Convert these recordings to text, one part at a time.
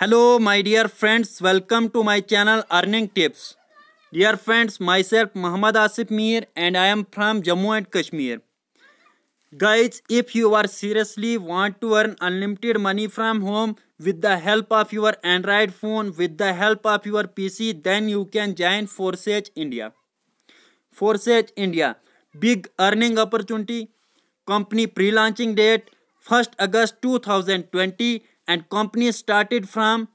Hello my dear friends welcome to my channel earning tips. Dear friends myself Muhammad Asif Mir and I am from Jammu and Kashmir. Guys if you are seriously want to earn unlimited money from home with the help of your Android phone with the help of your PC then you can join Forsage India. Forsage India big earning opportunity company pre-launching date 1st August 2020 and company started from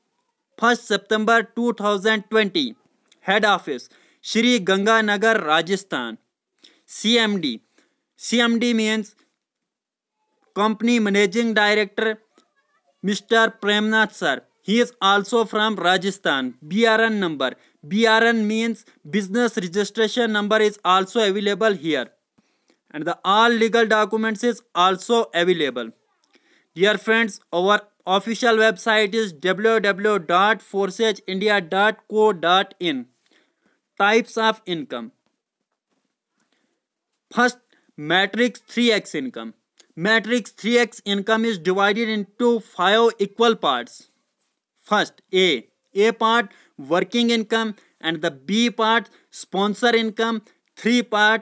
1st September 2020. Head Office Shri Nagar Rajasthan. CMD CMD means Company Managing Director Mr. Premnath Sir. He is also from Rajasthan. BRN number. BRN means business registration number is also available here. And the all legal documents is also available. Dear friends, our official website is www.forsageindia.co.in. Types of income. First, matrix 3x income. Matrix 3x income is divided into 5 equal parts. First, A. A part, working income and the B part, sponsor income. 3 part,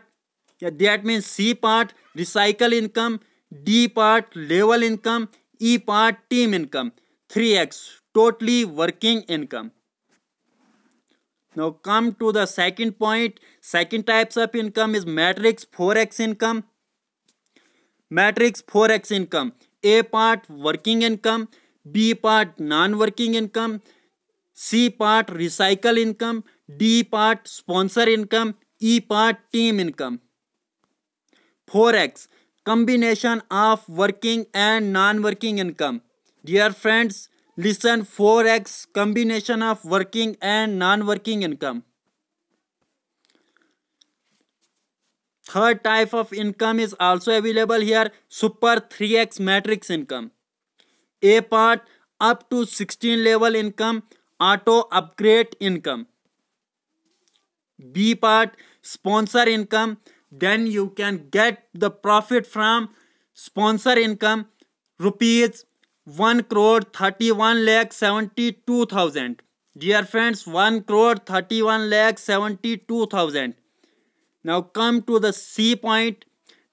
that means C part, recycle income D part level income E part team income three X totally working income now come to the second point second types of income is matrix four X income matrix four X income A part working income B part non working income C part recycle income D part sponsor income E part team income four X combination of working and non-working income. Dear friends, listen 4x combination of working and non-working income. Third type of income is also available here, super 3x matrix income. A part up to 16 level income, auto upgrade income. B part sponsor income, then you can get the profit from sponsor income rupees 1 crore 31 lakh 72000 dear friends 1 crore 31 lakh 72000 now come to the c point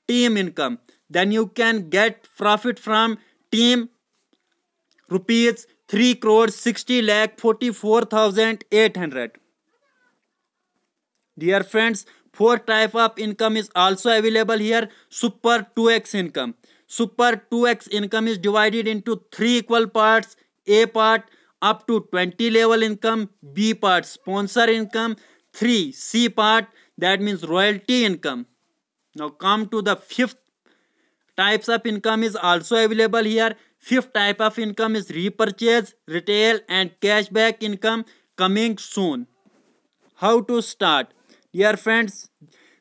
team income then you can get profit from team rupees 3 crore 60 lakh 44800 dear friends Four type of income is also available here, super 2x income. Super 2x income is divided into three equal parts, A part up to 20 level income, B part sponsor income, 3 C part that means royalty income. Now come to the fifth types of income is also available here. Fifth type of income is repurchase, retail and cashback income coming soon. How to start? Dear friends,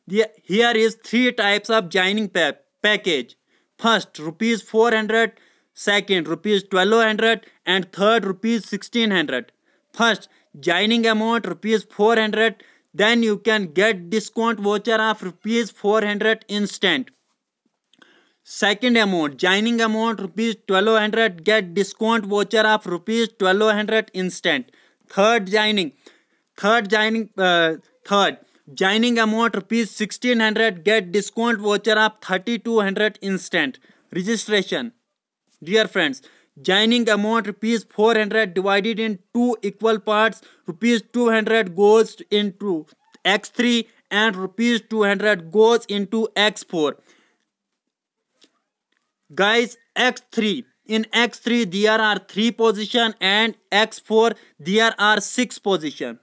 here is three types of joining pa package. First, rupees 400, second, rupees 1200 and third, rupees 1600. First, joining amount rupees 400, then you can get discount voucher of rupees 400 instant. Second amount, joining amount rupees 1200, get discount voucher of rupees 1200 instant. Third joining, third joining, uh, third Joining amount rupees 1600 get discount voucher of 3200 instant. Registration. Dear friends, joining amount rupees 400 divided in two equal parts. Rupees 200 goes into x3 and rupees 200 goes into x4. Guys, x3 in x3 there are 3 position and x4 there are 6 position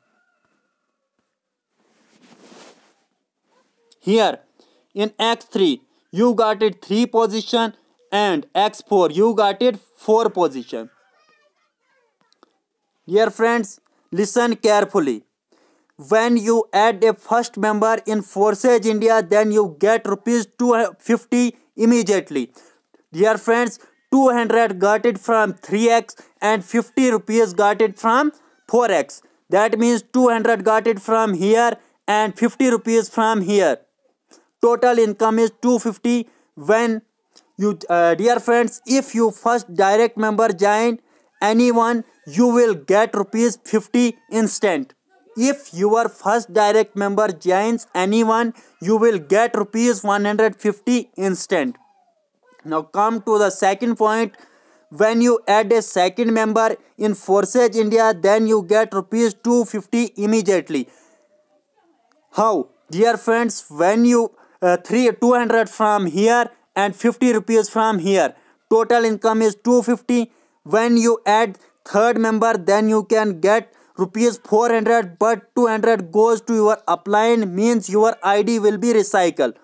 here in x3 you got it 3 position and x4 you got it 4 position dear friends listen carefully when you add a first member in forces india then you get rupees 250 immediately dear friends 200 got it from 3x and 50 rupees got it from 4x that means 200 got it from here and 50 rupees from here total income is 250 when you uh, dear friends if you first direct member join anyone you will get rupees 50 instant if your first direct member joins anyone you will get rupees 150 instant now come to the second point when you add a second member in forces india then you get rupees 250 immediately how dear friends when you uh, 3 200 from here and 50 rupees from here total income is 250 when you add third member then you can get rupees 400 but 200 goes to your upline means your id will be recycled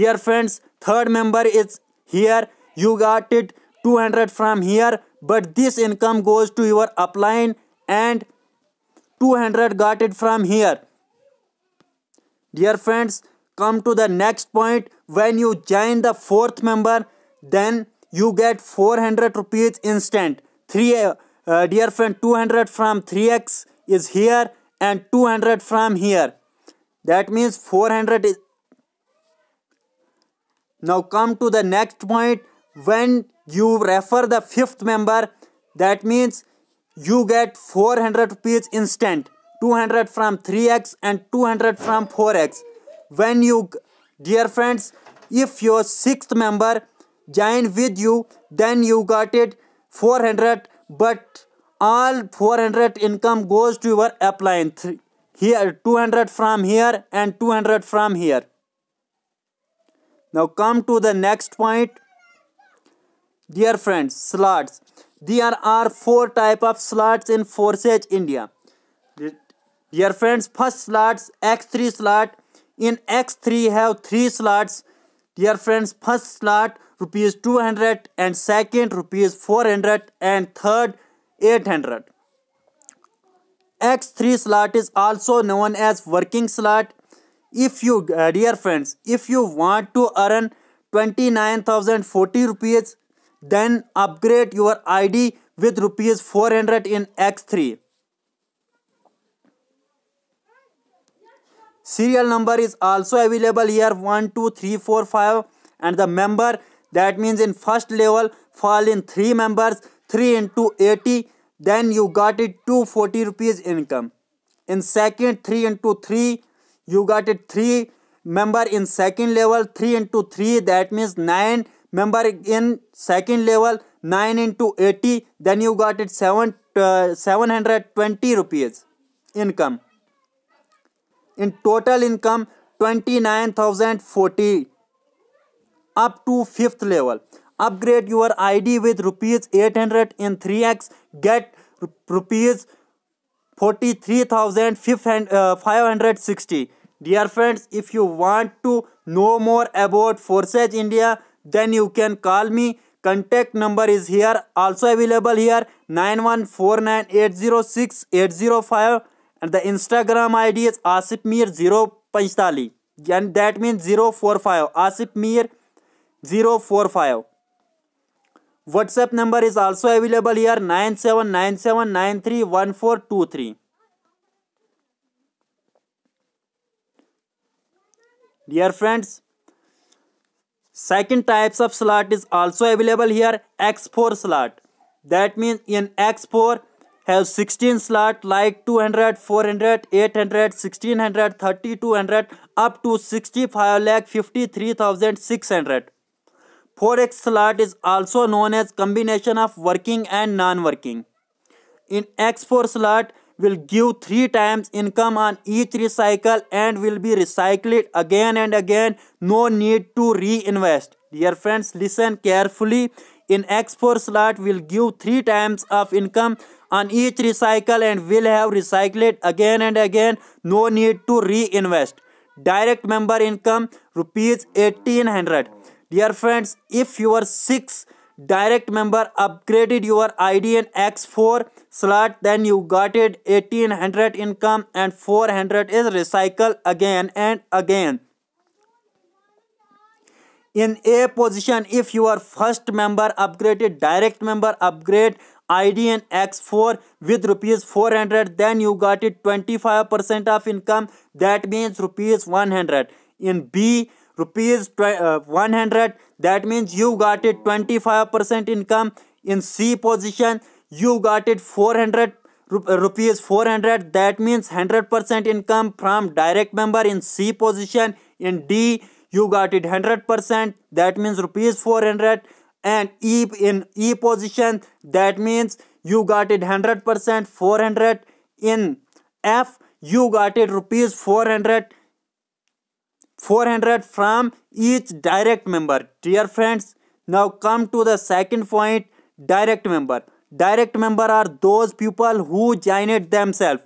dear friends third member is here you got it 200 from here but this income goes to your upline and 200 got it from here dear friends come to the next point when you join the fourth member then you get 400 rupees instant 3 uh, dear friend 200 from 3x is here and 200 from here that means 400 is now come to the next point when you refer the fifth member that means you get 400 rupees instant 200 from 3x and 200 from 4x when you dear friends if your sixth member join with you then you got it 400 but all 400 income goes to your appliance here 200 from here and 200 from here now come to the next point dear friends slots there are four type of slots in Force India dear friends first slots x3 slot in X3 have three slots. Dear friends, first slot rupees 200 and second rupees 400 and third 800. X3 slot is also known as working slot. If you, uh, dear friends, if you want to earn 29,040 rupees, then upgrade your ID with rupees 400 in X3. serial number is also available here 1 2 3 4 5 and the member that means in first level fall in three members 3 into 80 then you got it 240 rupees income in second 3 into 3 you got it 3 member in second level 3 into 3 that means 9 member in second level 9 into 80 then you got it 7 uh, 720 rupees income in total income 29,040 up to fifth level. Upgrade your ID with rupees 800 in 3x. Get rupees 43,560. Dear friends, if you want to know more about Forces India, then you can call me. Contact number is here, also available here 9149806805. and the instagram id is asif mir 045 and that means 045 asif mir 045 whatsapp number is also available here 9797931423 dear friends second types of slot is also available here x4 slot that means in x4 have 16 slot like 200 400 800 1600 3200 up to 65 lakh 53600 4x slot is also known as combination of working and non-working in x4 slot will give three times income on each recycle and will be recycled again and again no need to reinvest dear friends listen carefully in x4 slot will give three times of income on each recycle and will have recycled again and again no need to reinvest direct member income rupees 1800 dear friends if your 6 direct member upgraded your idn x4 slot then you got it 1800 income and 400 is recycle again and again in a position if your first member upgraded direct member upgrade ID and X4 with rupees 400 then you got it 25% of income that means rupees 100 in B rupees uh, 100 that means you got it 25% income in C position you got it 400 uh, rupees 400 that means 100% income from direct member in C position in D you got it 100% that means rupees 400 and E in E position that means you got it 100% 400 in F you got it rupees 400 400 from each direct member dear friends now come to the second point direct member direct member are those people who join it themselves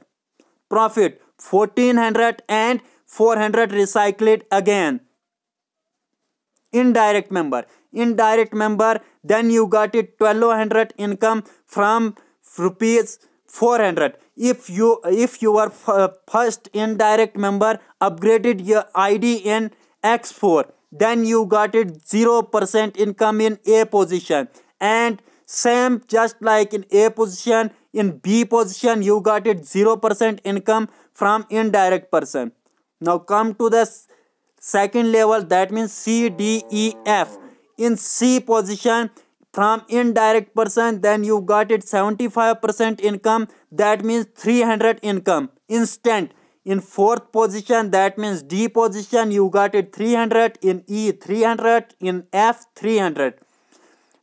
profit 1400 and 400 recycled again indirect member indirect member then you got it 1200 income from rupees 400 if you if you are uh, first indirect member upgraded your id in x4 then you got it 0% income in a position and same just like in a position in b position you got it 0% income from indirect person now come to this second level that means C D E F in C position from indirect person then you got it 75% income that means 300 income instant in fourth position that means D position you got it 300 in E 300 in F 300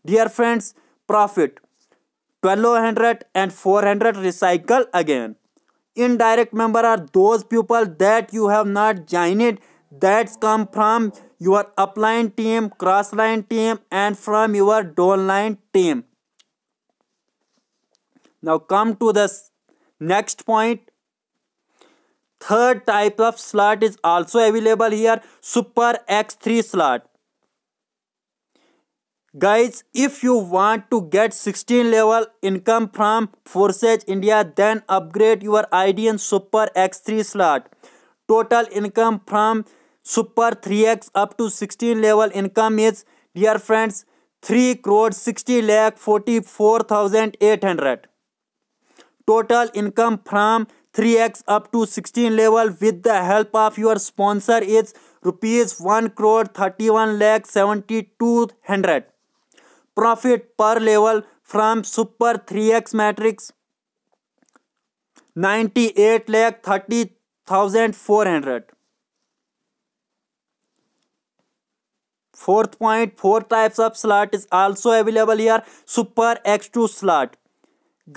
dear friends profit 1200 and 400 recycle again indirect member are those people that you have not joined that's come from your upline team, crossline team and from your downline team. Now come to the next point. Third type of slot is also available here, Super X3 slot. Guys, if you want to get 16 level income from Forces India, then upgrade your IDN Super X3 slot. Total income from super three X up to sixteen level income is dear friends three crore sixty lakh forty four thousand eight hundred total income from three X up to sixteen level with the help of your sponsor is rupees one crore thirty one lakh seventy two hundred profit per level from super three X matrix ninety eight lakh thirty thousand four hundred fourth point four types of slot is also available here super x2 slot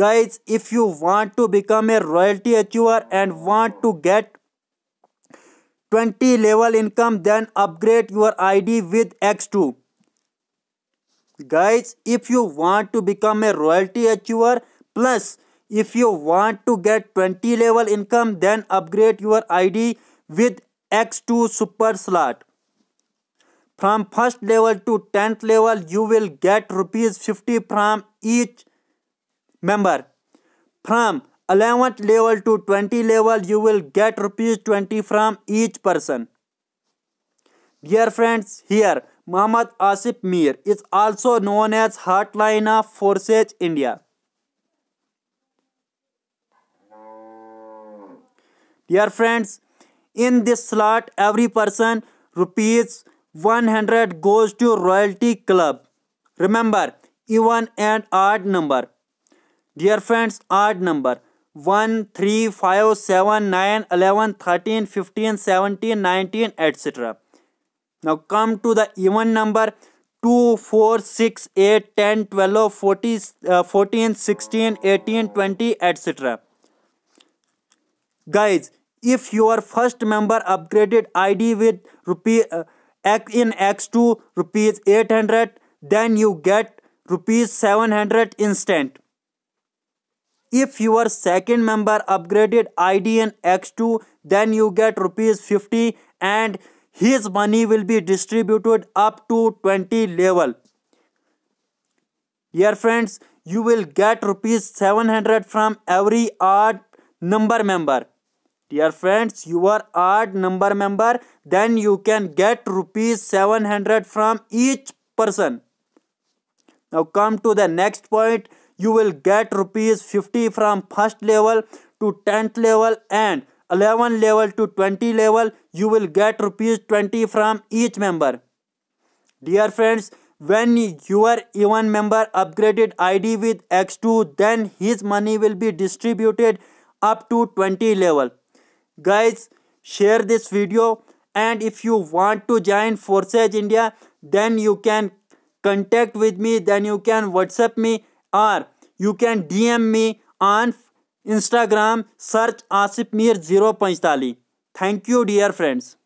guys if you want to become a royalty achiever and want to get 20 level income then upgrade your id with x2 guys if you want to become a royalty achiever plus if you want to get 20 level income then upgrade your id with x2 super slot From first level to 10th level, you will get rupees 50 from each member. From 11th level to 20 level, you will get rupees 20 from each person. Dear friends, here Muhammad Asif Mir is also known as Hotline of Forces India. Dear friends, in this slot, every person rupees 100 goes to Royalty Club. Remember, even and odd number. Dear friends, odd number 1, 3, 5, 7, 9, 11, 13, 15, 17, 19, etc. Now come to the even number 2, 4, 6, 8, 10, 12, 40, uh, 14, 16, 18, 20, etc. Guys, if your first member upgraded ID with rupee, uh, in x2 rupees 800 then you get rupees 700 instant if your second member upgraded id in x2 then you get rupees 50 and his money will be distributed up to 20 level dear friends you will get rupees 700 from every odd number member dear friends you are odd number member then you can get rupees 700 from each person now come to the next point you will get rupees 50 from first level to 10th level and 11 level to 20 level you will get rupees 20 from each member dear friends when your even member upgraded id with x2 then his money will be distributed up to 20 level guys share this video and if you want to join forces india then you can contact with me then you can whatsapp me or you can dm me on instagram search asif mir 045 thank you dear friends